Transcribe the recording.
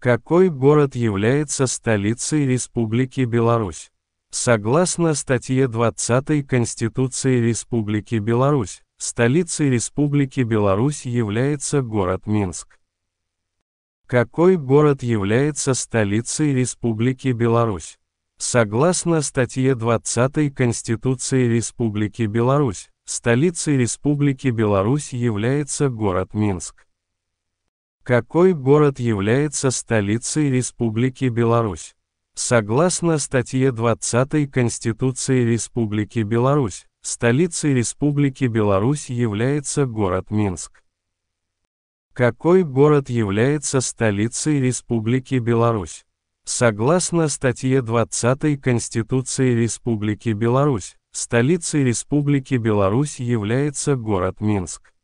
Какой город является столицей Республики Беларусь? Согласно статье 20 Конституции Республики Беларусь, столицей Республики Беларусь является город Минск. Какой город является столицей Республики Беларусь? Согласно статье 20 Конституции Республики Беларусь, столицей Республики Беларусь является город Минск. Какой город является столицей Республики Беларусь? Согласно статье 20 Конституции Республики Беларусь, столицей Республики Беларусь является город Минск. Какой город является столицей Республики Беларусь? Согласно статье 20 Конституции Республики Беларусь, столицей Республики Беларусь является город Минск.